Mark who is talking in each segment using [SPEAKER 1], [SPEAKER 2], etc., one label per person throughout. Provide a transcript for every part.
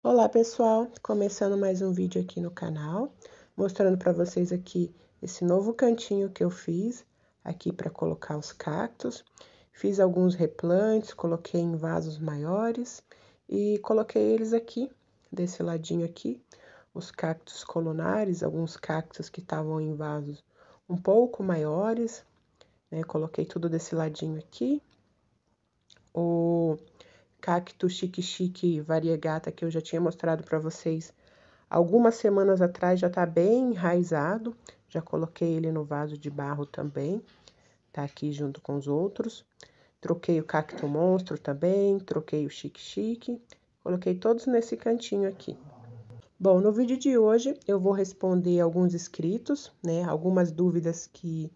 [SPEAKER 1] Olá pessoal, começando mais um vídeo aqui no canal, mostrando para vocês aqui esse novo cantinho que eu fiz aqui para colocar os cactos. Fiz alguns replantes, coloquei em vasos maiores e coloquei eles aqui, desse ladinho aqui, os cactos colunares, alguns cactos que estavam em vasos um pouco maiores, né? Coloquei tudo desse ladinho aqui. O cacto chique-chique variegata que eu já tinha mostrado para vocês algumas semanas atrás, já está bem enraizado. Já coloquei ele no vaso de barro também, tá aqui junto com os outros. Troquei o cacto monstro também, troquei o chique-chique, coloquei todos nesse cantinho aqui. Bom, no vídeo de hoje eu vou responder alguns inscritos, né, algumas dúvidas que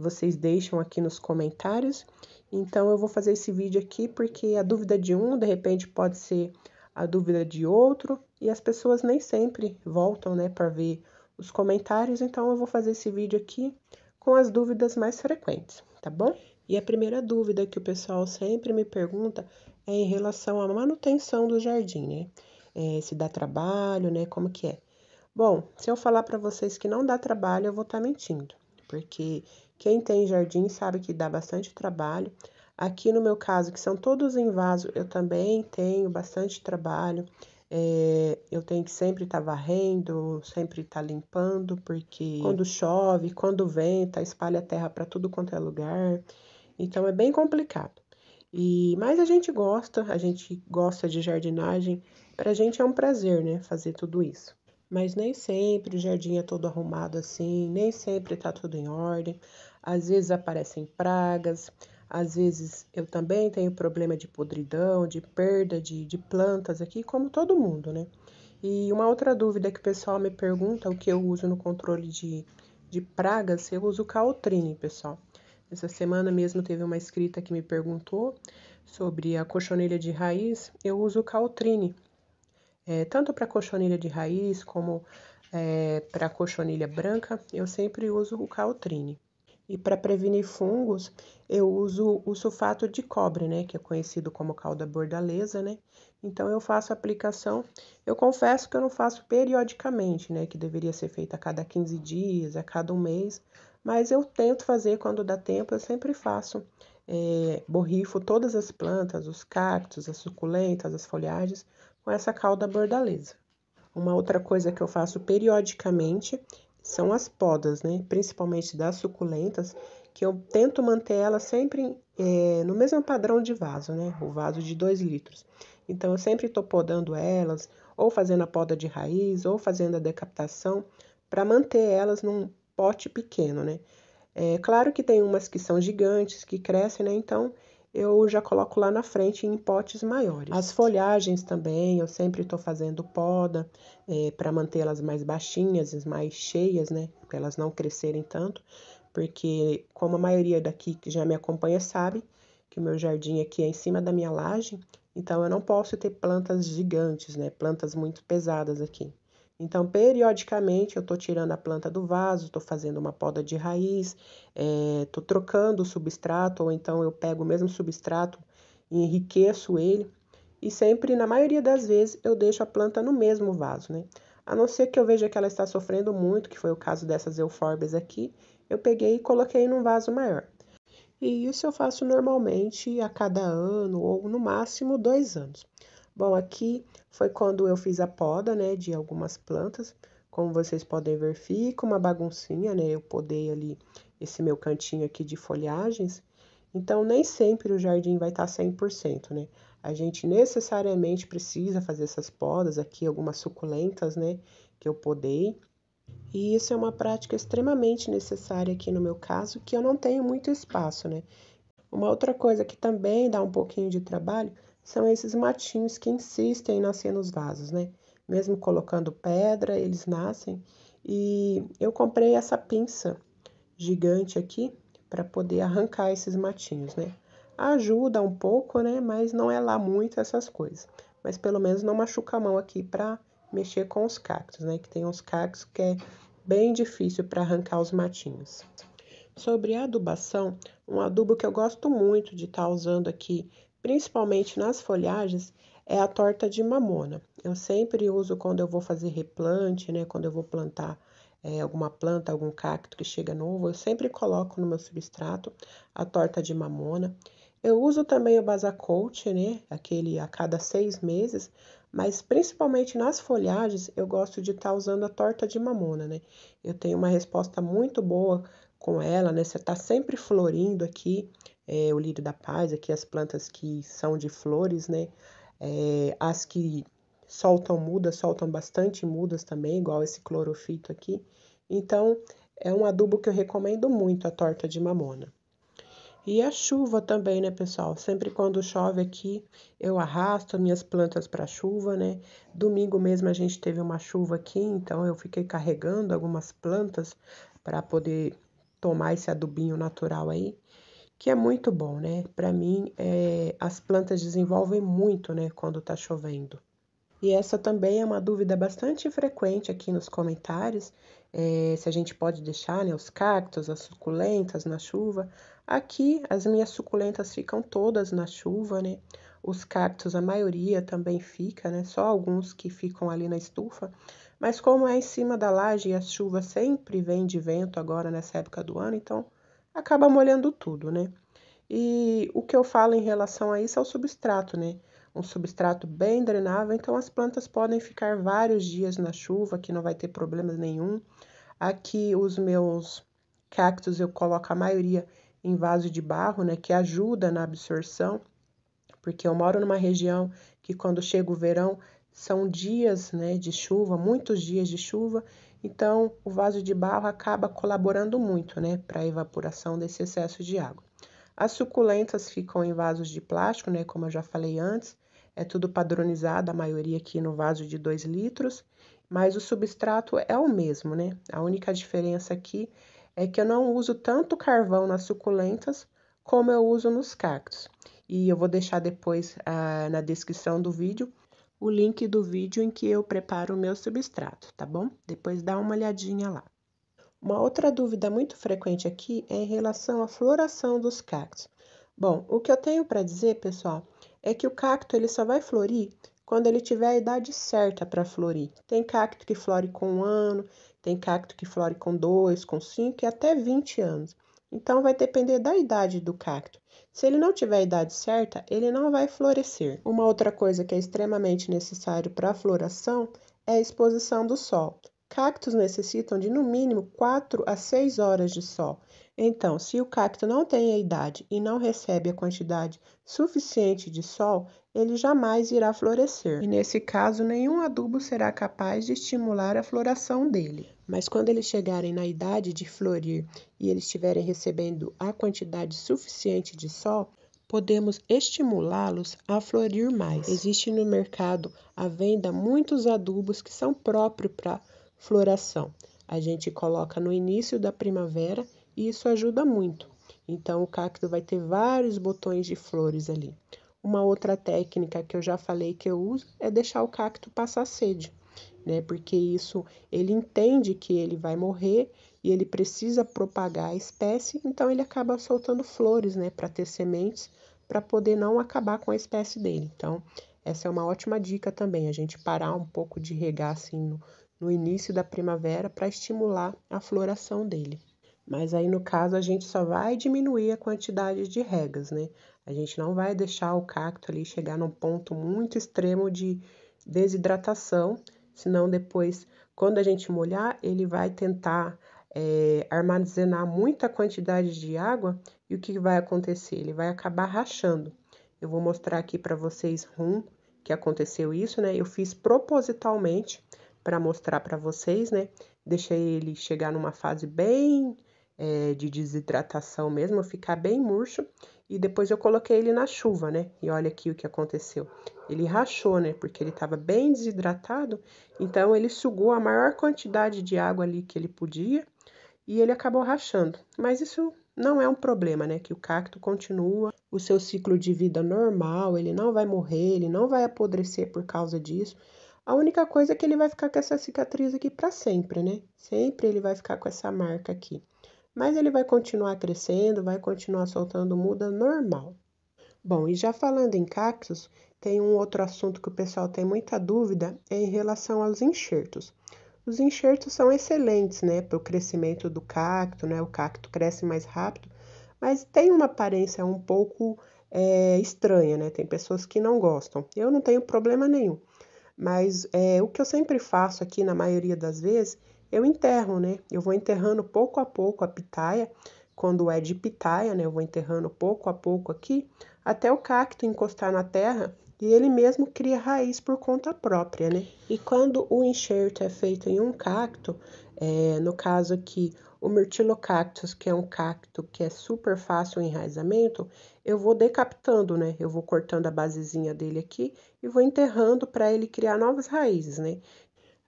[SPEAKER 1] vocês deixam aqui nos comentários. Então eu vou fazer esse vídeo aqui porque a dúvida de um, de repente, pode ser a dúvida de outro, e as pessoas nem sempre voltam, né, para ver os comentários, então eu vou fazer esse vídeo aqui com as dúvidas mais frequentes, tá bom? E a primeira dúvida que o pessoal sempre me pergunta é em relação à manutenção do jardim, né? É, se dá trabalho, né? Como que é? Bom, se eu falar para vocês que não dá trabalho, eu vou estar tá mentindo, porque quem tem jardim sabe que dá bastante trabalho. Aqui no meu caso, que são todos em vaso, eu também tenho bastante trabalho. É, eu tenho que sempre estar tá varrendo, sempre estar tá limpando, porque quando chove, quando venta, espalha terra para tudo quanto é lugar. Então é bem complicado. E mas a gente gosta, a gente gosta de jardinagem. Para a gente é um prazer, né, fazer tudo isso. Mas nem sempre o jardim é todo arrumado assim, nem sempre está tudo em ordem às vezes aparecem pragas, às vezes eu também tenho problema de podridão, de perda de, de plantas aqui, como todo mundo, né? E uma outra dúvida que o pessoal me pergunta, o que eu uso no controle de, de pragas, eu uso caotrine, pessoal. Essa semana mesmo teve uma escrita que me perguntou sobre a cochonilha de raiz, eu uso caltrine, é, tanto para cochonilha de raiz como é, para cochonilha branca, eu sempre uso o caltrine. E para prevenir fungos, eu uso o sulfato de cobre, né, que é conhecido como calda bordaleza, né? Então eu faço a aplicação. Eu confesso que eu não faço periodicamente, né, que deveria ser feita a cada 15 dias, a cada um mês, mas eu tento fazer quando dá tempo, eu sempre faço. É, borrifo todas as plantas, os cactos, as suculentas, as folhagens com essa calda bordaleza. Uma outra coisa que eu faço periodicamente são as podas, né? principalmente das suculentas, que eu tento manter elas sempre é, no mesmo padrão de vaso, né? o vaso de 2 litros. Então, eu sempre estou podando elas, ou fazendo a poda de raiz, ou fazendo a decapitação, para manter elas num pote pequeno. Né? É claro que tem umas que são gigantes, que crescem, né? então eu já coloco lá na frente em potes maiores. As folhagens também, eu sempre estou fazendo poda é, para mantê-las mais baixinhas e mais cheias, né? Para elas não crescerem tanto, porque como a maioria daqui que já me acompanha sabe que o meu jardim aqui é em cima da minha laje, então eu não posso ter plantas gigantes, né? Plantas muito pesadas aqui. Então, periodicamente, eu estou tirando a planta do vaso, estou fazendo uma poda de raiz, estou é, trocando o substrato, ou então eu pego o mesmo substrato e enriqueço ele. E sempre, na maioria das vezes, eu deixo a planta no mesmo vaso, né? A não ser que eu veja que ela está sofrendo muito, que foi o caso dessas eufórbias aqui, eu peguei e coloquei num vaso maior. E isso eu faço normalmente a cada ano ou no máximo dois anos. Bom, aqui foi quando eu fiz a poda, né, de algumas plantas. Como vocês podem ver, fica uma baguncinha, né? Eu podei ali esse meu cantinho aqui de folhagens. Então, nem sempre o jardim vai estar tá 100%, né? A gente necessariamente precisa fazer essas podas aqui, algumas suculentas, né? Que eu podei. E isso é uma prática extremamente necessária aqui no meu caso, que eu não tenho muito espaço, né? Uma outra coisa que também dá um pouquinho de trabalho são esses matinhos que insistem em nascer nos vasos, né? Mesmo colocando pedra, eles nascem. E eu comprei essa pinça gigante aqui para poder arrancar esses matinhos, né? Ajuda um pouco, né? Mas não é lá muito essas coisas. Mas pelo menos não machuca a mão aqui para mexer com os cactos, né? Que tem uns cactos que é bem difícil para arrancar os matinhos. Sobre adubação, um adubo que eu gosto muito de estar tá usando aqui principalmente nas folhagens, é a torta de mamona. Eu sempre uso quando eu vou fazer replante, né? Quando eu vou plantar é, alguma planta, algum cacto que chega novo, eu sempre coloco no meu substrato a torta de mamona. Eu uso também o Basacote, né? Aquele a cada seis meses, mas principalmente nas folhagens eu gosto de estar tá usando a torta de mamona, né? Eu tenho uma resposta muito boa com ela, né? Você tá sempre florindo aqui é, o lírio da paz, aqui as plantas que são de flores, né? É, as que soltam mudas, soltam bastante mudas também, igual esse clorofito aqui. Então, é um adubo que eu recomendo muito a torta de mamona. E a chuva também, né, pessoal? Sempre quando chove aqui, eu arrasto minhas plantas para chuva, né? Domingo mesmo a gente teve uma chuva aqui, então eu fiquei carregando algumas plantas para poder tomar esse adubinho natural aí que é muito bom, né? Para mim, é, as plantas desenvolvem muito, né, quando está chovendo. E essa também é uma dúvida bastante frequente aqui nos comentários, é, se a gente pode deixar né, os cactos, as suculentas na chuva. Aqui as minhas suculentas ficam todas na chuva, né? Os cactos, a maioria também fica, né? Só alguns que ficam ali na estufa. Mas como é em cima da laje e a chuva sempre vem de vento agora nessa época do ano, então acaba molhando tudo, né? E o que eu falo em relação a isso é o substrato, né? Um substrato bem drenável, então as plantas podem ficar vários dias na chuva, que não vai ter problemas nenhum. Aqui os meus cactos eu coloco a maioria em vaso de barro, né, que ajuda na absorção, porque eu moro numa região que quando chega o verão são dias, né, de chuva, muitos dias de chuva, então, o vaso de barro acaba colaborando muito né, para a evaporação desse excesso de água. As suculentas ficam em vasos de plástico, né, como eu já falei antes, é tudo padronizado, a maioria aqui no vaso de 2 litros, mas o substrato é o mesmo, né? A única diferença aqui é que eu não uso tanto carvão nas suculentas como eu uso nos cactos. E eu vou deixar depois ah, na descrição do vídeo o link do vídeo em que eu preparo o meu substrato, tá bom? Depois dá uma olhadinha lá. Uma outra dúvida muito frequente aqui é em relação à floração dos cactos. Bom, o que eu tenho para dizer, pessoal, é que o cacto ele só vai florir quando ele tiver a idade certa para florir. Tem cacto que flore com um ano, tem cacto que flore com dois, com cinco e até 20 anos. Então vai depender da idade do cacto. Se ele não tiver a idade certa, ele não vai florescer. Uma outra coisa que é extremamente necessário para a floração é a exposição do sol. Cactos necessitam de no mínimo 4 a 6 horas de sol. Então, se o cacto não tem a idade e não recebe a quantidade suficiente de sol, ele jamais irá florescer, e nesse caso nenhum adubo será capaz de estimular a floração dele. Mas quando eles chegarem na idade de florir e eles estiverem recebendo a quantidade suficiente de sol, podemos estimulá-los a florir mais. Existe no mercado à venda muitos adubos que são próprios para floração. A gente coloca no início da primavera e isso ajuda muito. Então o cacto vai ter vários botões de flores ali. Uma outra técnica que eu já falei que eu uso é deixar o cacto passar sede, né? Porque isso ele entende que ele vai morrer e ele precisa propagar a espécie, então ele acaba soltando flores, né, para ter sementes, para poder não acabar com a espécie dele. Então, essa é uma ótima dica também, a gente parar um pouco de regar assim no, no início da primavera para estimular a floração dele. Mas aí no caso a gente só vai diminuir a quantidade de regas, né? A gente não vai deixar o cacto ali chegar num ponto muito extremo de desidratação, senão depois, quando a gente molhar, ele vai tentar é, armazenar muita quantidade de água e o que vai acontecer? Ele vai acabar rachando. Eu vou mostrar aqui para vocês rum que aconteceu isso, né? Eu fiz propositalmente para mostrar para vocês, né? Deixei ele chegar numa fase bem é, de desidratação mesmo, ficar bem murcho. E depois eu coloquei ele na chuva, né? E olha aqui o que aconteceu. Ele rachou, né? Porque ele estava bem desidratado. Então ele sugou a maior quantidade de água ali que ele podia e ele acabou rachando. Mas isso não é um problema, né? Que o cacto continua o seu ciclo de vida normal, ele não vai morrer, ele não vai apodrecer por causa disso. A única coisa é que ele vai ficar com essa cicatriz aqui para sempre, né? Sempre ele vai ficar com essa marca aqui mas ele vai continuar crescendo, vai continuar soltando muda normal. Bom, e já falando em cactos, tem um outro assunto que o pessoal tem muita dúvida é em relação aos enxertos. Os enxertos são excelentes, né, para o crescimento do cacto, né? O cacto cresce mais rápido, mas tem uma aparência um pouco é, estranha, né? Tem pessoas que não gostam. Eu não tenho problema nenhum, mas é, o que eu sempre faço aqui na maioria das vezes eu enterro, né? Eu vou enterrando pouco a pouco a pitaia, quando é de pitaia, né? Eu vou enterrando pouco a pouco aqui, até o cacto encostar na terra e ele mesmo cria raiz por conta própria, né? E quando o enxerto é feito em um cacto, é, no caso aqui, o mirtilocactus, que é um cacto que é super fácil o enraizamento, eu vou decapitando, né? Eu vou cortando a basezinha dele aqui e vou enterrando para ele criar novas raízes, né?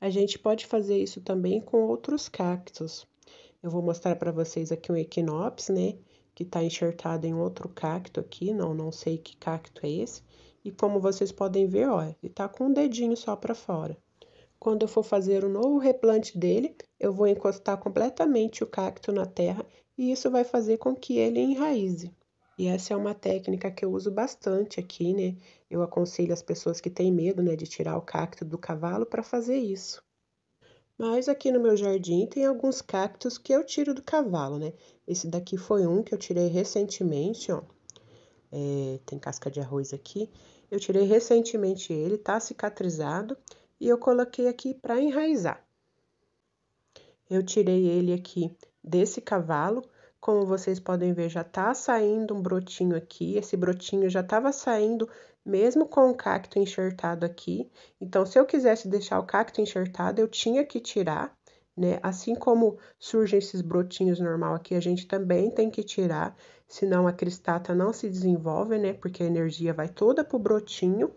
[SPEAKER 1] A gente pode fazer isso também com outros cactos. Eu vou mostrar para vocês aqui um equinops, né? Que está enxertado em outro cacto aqui, não, não sei que cacto é esse. E como vocês podem ver, ó, ele está com um dedinho só para fora. Quando eu for fazer o um novo replante dele, eu vou encostar completamente o cacto na terra e isso vai fazer com que ele enraize. E essa é uma técnica que eu uso bastante aqui, né? Eu aconselho as pessoas que têm medo, né, de tirar o cacto do cavalo para fazer isso. Mas aqui no meu jardim tem alguns cactos que eu tiro do cavalo, né? Esse daqui foi um que eu tirei recentemente, ó. É, tem casca de arroz aqui. Eu tirei recentemente ele, tá cicatrizado e eu coloquei aqui para enraizar. Eu tirei ele aqui desse cavalo como vocês podem ver, já tá saindo um brotinho aqui. Esse brotinho já tava saindo mesmo com o cacto enxertado aqui. Então, se eu quisesse deixar o cacto enxertado, eu tinha que tirar, né? Assim como surgem esses brotinhos normal aqui, a gente também tem que tirar, senão a cristata não se desenvolve, né? Porque a energia vai toda pro brotinho.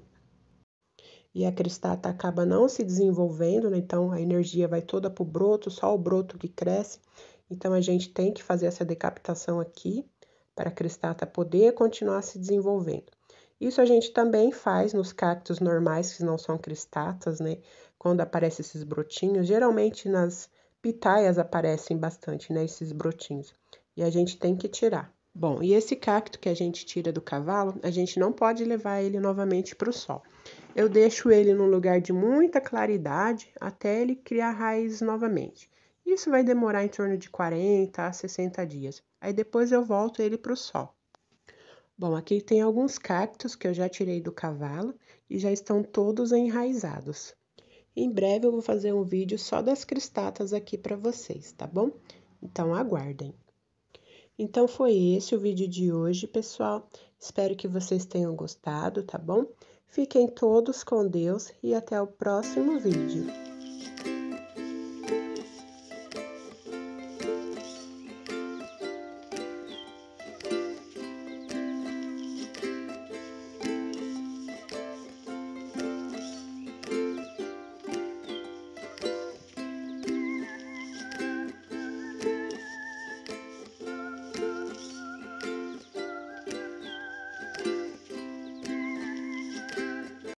[SPEAKER 1] E a cristata acaba não se desenvolvendo, né? Então a energia vai toda pro broto, só o broto que cresce. Então a gente tem que fazer essa decapitação aqui para a cristata poder continuar se desenvolvendo. Isso a gente também faz nos cactos normais que não são cristatas, né? Quando aparecem esses brotinhos, geralmente nas pitaias aparecem bastante, né? Esses brotinhos. E a gente tem que tirar. Bom, e esse cacto que a gente tira do cavalo, a gente não pode levar ele novamente para o sol. Eu deixo ele num lugar de muita claridade até ele criar raiz novamente. Isso vai demorar em torno de 40 a 60 dias. Aí depois eu volto ele para o sol. Bom, aqui tem alguns cactos que eu já tirei do cavalo e já estão todos enraizados. Em breve eu vou fazer um vídeo só das cristatas aqui para vocês, tá bom? Então aguardem. Então foi esse o vídeo de hoje, pessoal. Espero que vocês tenham gostado, tá bom? Fiquem todos com Deus e até o próximo vídeo.